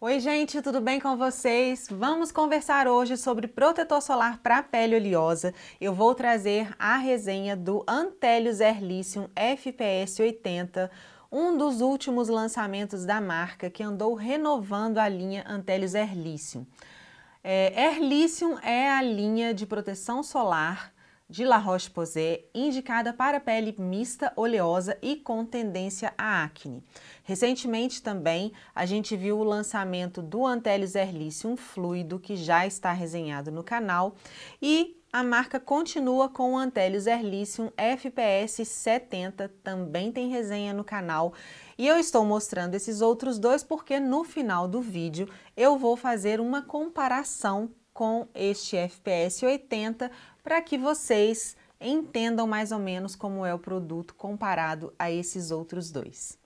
Oi, gente, tudo bem com vocês? Vamos conversar hoje sobre protetor solar para pele oleosa. Eu vou trazer a resenha do Antelius Erlicium FPS 80, um dos últimos lançamentos da marca que andou renovando a linha Antelius Erlicium. É, Erlicium é a linha de proteção solar de La Roche-Posay, indicada para pele mista, oleosa e com tendência a acne. Recentemente também a gente viu o lançamento do Antelis Erlice, um fluido que já está resenhado no canal, e a marca continua com o Antelius Erlicium FPS 70, também tem resenha no canal. E eu estou mostrando esses outros dois porque no final do vídeo eu vou fazer uma comparação com este FPS 80 para que vocês entendam mais ou menos como é o produto comparado a esses outros dois.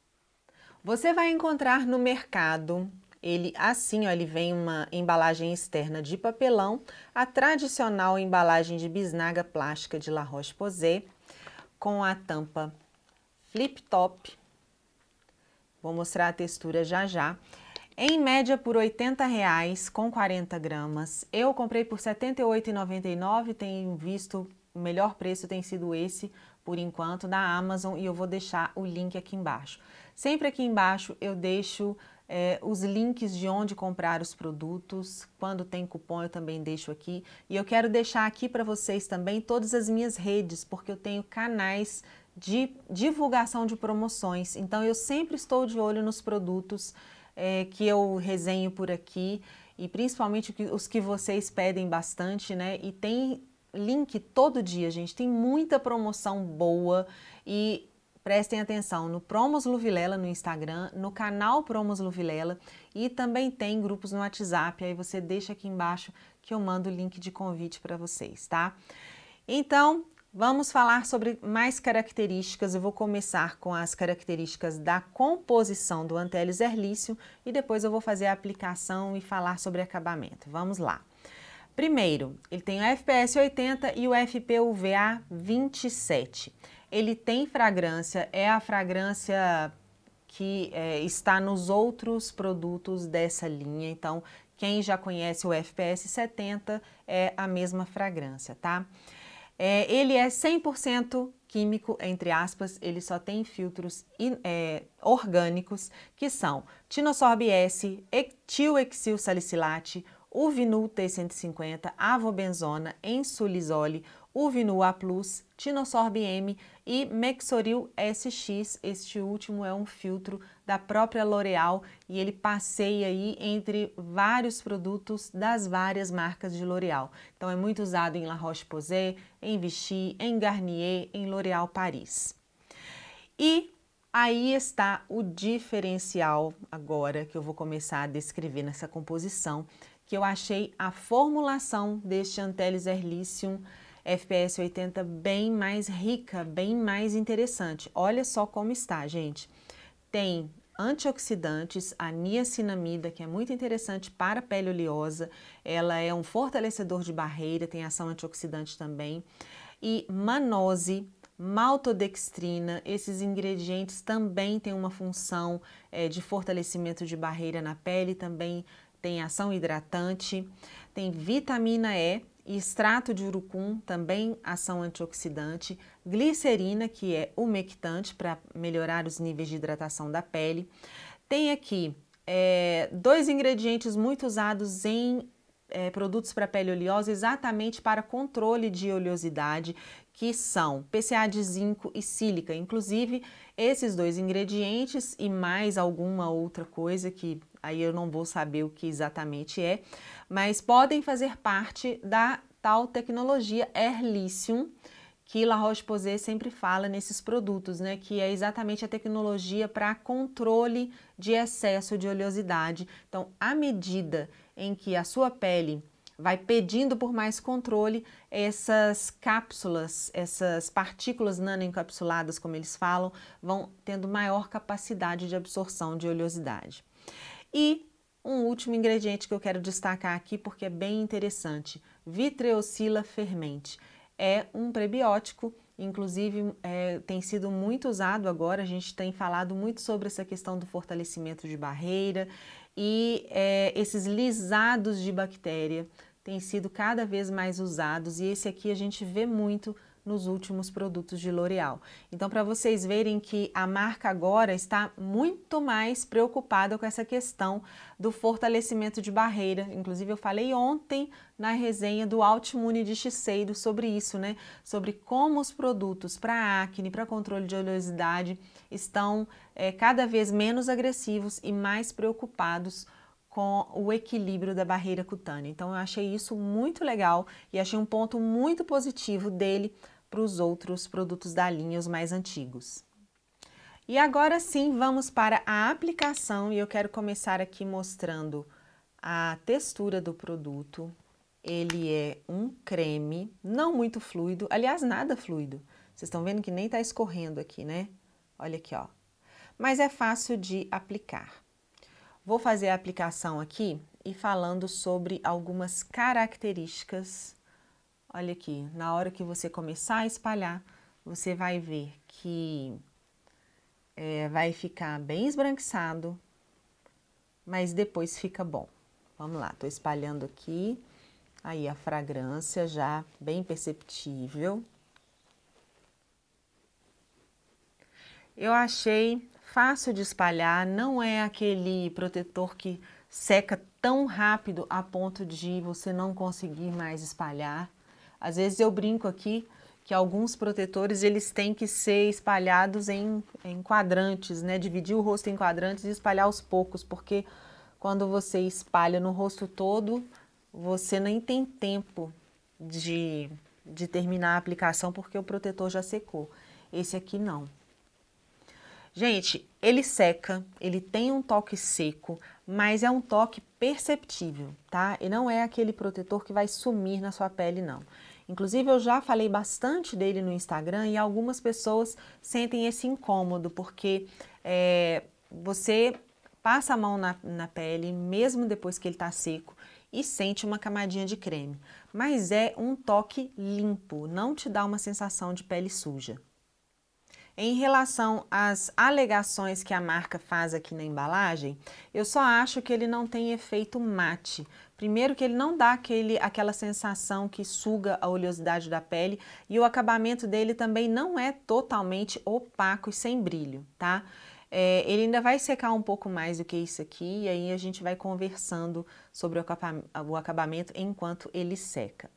Você vai encontrar no mercado ele assim, ó, ele vem uma embalagem externa de papelão, a tradicional embalagem de bisnaga plástica de La Roche-Posay, com a tampa flip top. Vou mostrar a textura já já em média por R$ 80,00 com 40 gramas. Eu comprei por R$ 78,99, tenho visto o melhor preço tem sido esse por enquanto na Amazon e eu vou deixar o link aqui embaixo. Sempre aqui embaixo eu deixo é, os links de onde comprar os produtos, quando tem cupom eu também deixo aqui. E eu quero deixar aqui para vocês também todas as minhas redes, porque eu tenho canais de divulgação de promoções. Então eu sempre estou de olho nos produtos é, que eu resenho por aqui e principalmente os que vocês pedem bastante, né? E tem link todo dia, gente. Tem muita promoção boa e prestem atenção no Promos Luvilela no Instagram, no canal Promos Luvilela e também tem grupos no WhatsApp. Aí você deixa aqui embaixo que eu mando o link de convite para vocês, tá? Então, Vamos falar sobre mais características. Eu vou começar com as características da composição do Antelis Erlício e depois eu vou fazer a aplicação e falar sobre acabamento. Vamos lá. Primeiro, ele tem o FPS 80 e o FPUVA 27. Ele tem fragrância, é a fragrância que é, está nos outros produtos dessa linha. Então, quem já conhece o FPS 70 é a mesma fragrância, tá? Tá? É, ele é 100% químico, entre aspas, ele só tem filtros in, é, orgânicos, que são tinosorb S, etiloxil salicilate, uvinul T150, avobenzona, ensulisole, Uvinu A+, Tinosorb M e Mexoril SX. Este último é um filtro da própria L'Oréal e ele passeia aí entre vários produtos das várias marcas de L'Oréal. Então é muito usado em La Roche-Posay, em Vichy, em Garnier, em L'Oréal Paris. E Aí está o diferencial agora que eu vou começar a descrever nessa composição, que eu achei a formulação deste Antelis Erlicium FPS 80 bem mais rica, bem mais interessante. Olha só como está, gente. Tem antioxidantes, a niacinamida, que é muito interessante para a pele oleosa. Ela é um fortalecedor de barreira, tem ação antioxidante também. E manose, maltodextrina, esses ingredientes também têm uma função é, de fortalecimento de barreira na pele, também tem ação hidratante, tem vitamina E, extrato de urucum, também ação antioxidante, glicerina, que é umectante para melhorar os níveis de hidratação da pele. Tem aqui é, dois ingredientes muito usados em é, produtos para pele oleosa exatamente para controle de oleosidade, que são PCA de zinco e sílica. Inclusive, esses dois ingredientes e mais alguma outra coisa que aí eu não vou saber o que exatamente é, mas podem fazer parte da tal tecnologia Erlicium que La Roche-Posay sempre fala nesses produtos, né, que é exatamente a tecnologia para controle de excesso de oleosidade. Então, à medida em que a sua pele vai pedindo por mais controle essas cápsulas, essas partículas nanoencapsuladas, como eles falam, vão tendo maior capacidade de absorção de oleosidade. E um último ingrediente que eu quero destacar aqui porque é bem interessante, vitreocila fermente. É um prebiótico, inclusive é, tem sido muito usado agora, a gente tem falado muito sobre essa questão do fortalecimento de barreira e é, esses lisados de bactéria têm sido cada vez mais usados e esse aqui a gente vê muito nos últimos produtos de L'Oréal. Então, para vocês verem que a marca agora está muito mais preocupada com essa questão do fortalecimento de barreira. Inclusive, eu falei ontem na resenha do Altimune de Shiseido sobre isso, né? Sobre como os produtos para acne, para controle de oleosidade, estão é, cada vez menos agressivos e mais preocupados com o equilíbrio da barreira cutânea. Então eu achei isso muito legal e achei um ponto muito positivo dele para os outros produtos da linha, os mais antigos. E agora sim, vamos para a aplicação e eu quero começar aqui mostrando a textura do produto. Ele é um creme, não muito fluido, aliás, nada fluido. Vocês estão vendo que nem está escorrendo aqui, né? Olha aqui, ó. Mas é fácil de aplicar. Vou fazer a aplicação aqui e falando sobre algumas características Olha aqui, na hora que você começar a espalhar, você vai ver que é, vai ficar bem esbranquiçado, mas depois fica bom. Vamos lá, tô espalhando aqui, aí a fragrância já bem perceptível. Eu achei fácil de espalhar, não é aquele protetor que seca tão rápido a ponto de você não conseguir mais espalhar. Às vezes eu brinco aqui que alguns protetores eles têm que ser espalhados em, em quadrantes, né? Dividir o rosto em quadrantes e espalhar aos poucos, porque quando você espalha no rosto todo, você nem tem tempo de, de terminar a aplicação porque o protetor já secou. Esse aqui não. Gente, ele seca, ele tem um toque seco, mas é um toque perceptível, tá? E não é aquele protetor que vai sumir na sua pele, não. Inclusive, eu já falei bastante dele no Instagram e algumas pessoas sentem esse incômodo, porque é, você passa a mão na, na pele, mesmo depois que ele está seco, e sente uma camadinha de creme. Mas é um toque limpo, não te dá uma sensação de pele suja. Em relação às alegações que a marca faz aqui na embalagem, eu só acho que ele não tem efeito mate. Primeiro que ele não dá aquele, aquela sensação que suga a oleosidade da pele e o acabamento dele também não é totalmente opaco e sem brilho, tá? É, ele ainda vai secar um pouco mais do que isso aqui e aí a gente vai conversando sobre o acabamento enquanto ele seca.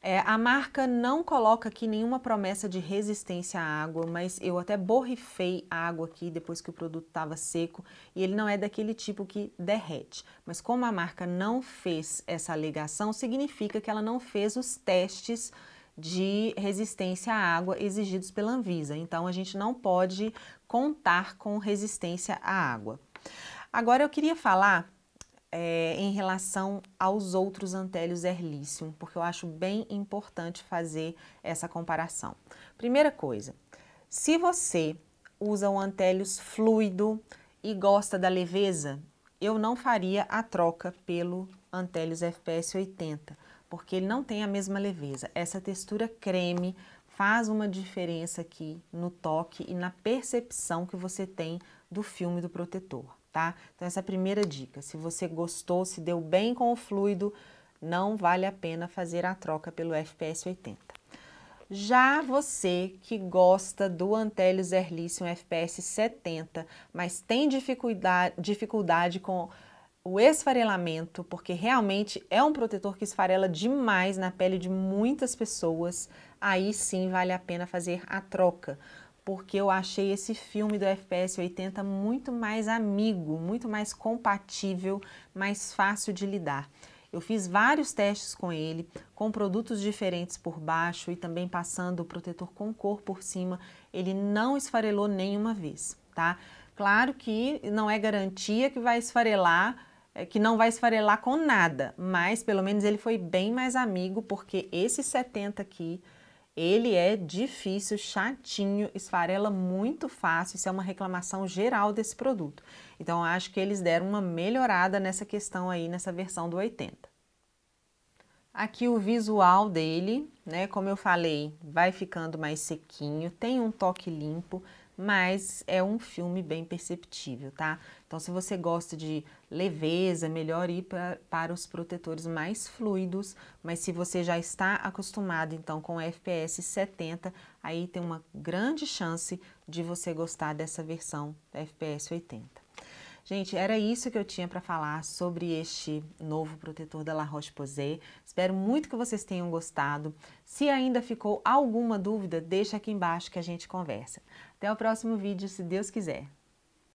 É, a marca não coloca aqui nenhuma promessa de resistência à água, mas eu até borrifei água aqui depois que o produto estava seco e ele não é daquele tipo que derrete. Mas como a marca não fez essa alegação, significa que ela não fez os testes de resistência à água exigidos pela Anvisa. Então a gente não pode contar com resistência à água. Agora eu queria falar é, em relação aos outros Antélios Erlicium, porque eu acho bem importante fazer essa comparação. Primeira coisa, se você usa um Antélios fluido e gosta da leveza, eu não faria a troca pelo Antélios FPS 80, porque ele não tem a mesma leveza. Essa textura creme faz uma diferença aqui no toque e na percepção que você tem do filme do protetor tá? Então essa é a primeira dica. Se você gostou, se deu bem com o fluido, não vale a pena fazer a troca pelo FPS 80. Já você que gosta do Antelius Erlicium FPS 70, mas tem dificuldade, dificuldade com o esfarelamento, porque realmente é um protetor que esfarela demais na pele de muitas pessoas, aí sim vale a pena fazer a troca porque eu achei esse filme do FPS 80 muito mais amigo, muito mais compatível, mais fácil de lidar. Eu fiz vários testes com ele, com produtos diferentes por baixo e também passando o protetor com cor por cima. Ele não esfarelou nenhuma vez, tá? Claro que não é garantia que vai esfarelar, eh, que não vai esfarelar com nada, mas pelo menos ele foi bem mais amigo, porque esse 70 aqui ele é difícil, chatinho, esfarela muito fácil, isso é uma reclamação geral desse produto. Então acho que eles deram uma melhorada nessa questão aí, nessa versão do 80. Aqui o visual dele, né, como eu falei, vai ficando mais sequinho, tem um toque limpo, mas é um filme bem perceptível, tá? Então, se você gosta de leveza, melhor ir pra, para os protetores mais fluidos, mas se você já está acostumado, então, com FPS 70, aí tem uma grande chance de você gostar dessa versão FPS 80. Gente, era isso que eu tinha para falar sobre este novo protetor da La Roche-Posay. Espero muito que vocês tenham gostado. Se ainda ficou alguma dúvida, deixa aqui embaixo que a gente conversa. Até o próximo vídeo, se Deus quiser.